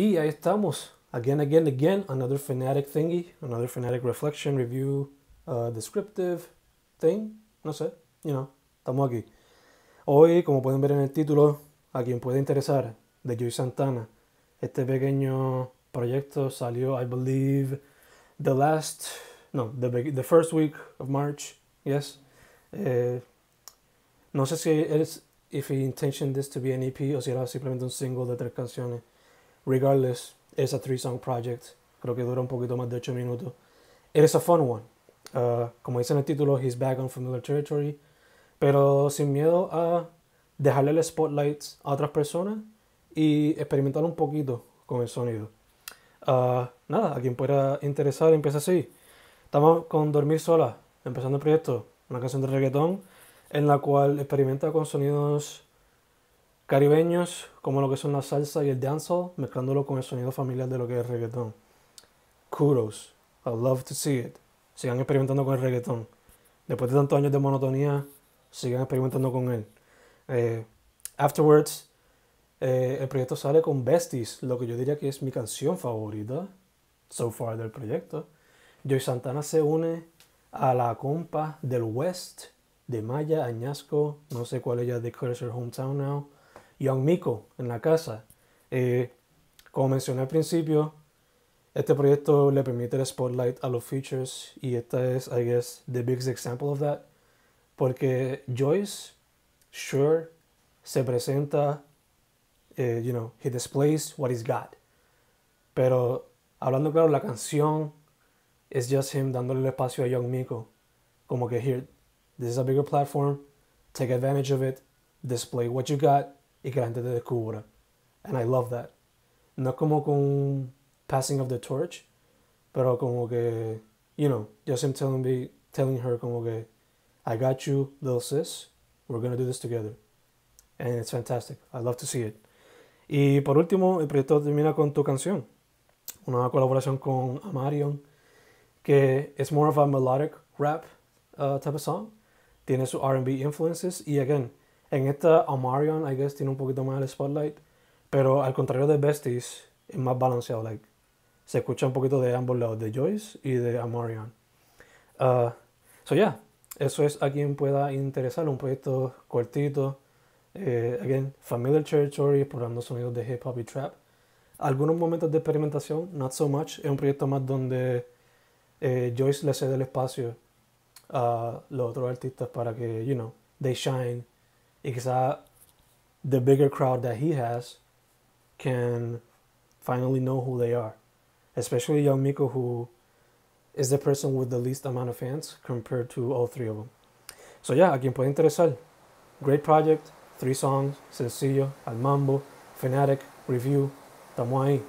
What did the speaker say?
Y ahí estamos. Again, again, again, another fanatic thingy, another fanatic reflection, review, uh, descriptive thing. No sé, you know, estamos aquí. Hoy, como pueden ver en el título, a quien puede interesar, de Joy Santana. Este pequeño proyecto salió, I believe, the last, no, the, the first week of March, yes. Eh, no sé si es, if he intentioned this to be an EP o si era simplemente un single de tres canciones. Regardless, es a three song project. Creo que dura un poquito más de 8 minutos. Es un a fun one. Uh, como dice en el título, he's back on familiar territory. Pero sin miedo a dejarle el spotlight a otras personas y experimentar un poquito con el sonido. Uh, nada, a quien pueda interesar, empieza así. Estamos con Dormir Sola, empezando el proyecto, una canción de reggaetón en la cual experimenta con sonidos caribeños, como lo que son la salsa y el dancehall, mezclándolo con el sonido familiar de lo que es reggaetón. Kudos, I love to see it. Sigan experimentando con el reggaetón. Después de tantos años de monotonía, sigan experimentando con él. Eh, afterwards, eh, el proyecto sale con Besties, lo que yo diría que es mi canción favorita so far del proyecto. Joy Santana se une a la compa del West, de Maya, Añasco, no sé cuál es ella de her hometown now, Young Miko en la casa. Eh, como mencioné al principio, este proyecto le permite el spotlight a los features y esta es, I guess, the biggest example of that. Porque Joyce, sure, se presenta, eh, you know, he displays what he's got. Pero hablando claro, la canción es just him dándole el espacio a Young Miko. Como que here, this is a bigger platform, take advantage of it, display what you got, y que la gente te descubra. And I love that. No como con passing of the torch, pero como que, you know, just him telling me, telling her como que, I got you, little sis, we're gonna do this together. And it's fantastic. I love to see it. Y por último, el proyecto termina con tu canción. Una colaboración con Amarion, que es more of a melodic rap uh, type of song. Tiene su RB influences y, again, en esta, Amarion, I guess, tiene un poquito más el spotlight, pero al contrario de Besties, es más balanceado. Like, se escucha un poquito de ambos lados, de Joyce y de Amarion. Ah, so, yeah, eso es a quien pueda interesar. Un proyecto cortito. Eh, again, familiar territory, explorando sonidos de hip hop y trap. Algunos momentos de experimentación, not so much. Es un proyecto más donde eh, Joyce le cede el espacio a los otros artistas para que, you know, they shine because the bigger crowd that he has can finally know who they are, especially Young Miko, who is the person with the least amount of fans compared to all three of them. So yeah, a quien puede interesar. Great project, three songs, sencillo, al mambo, fanatic, review, estamos ahí.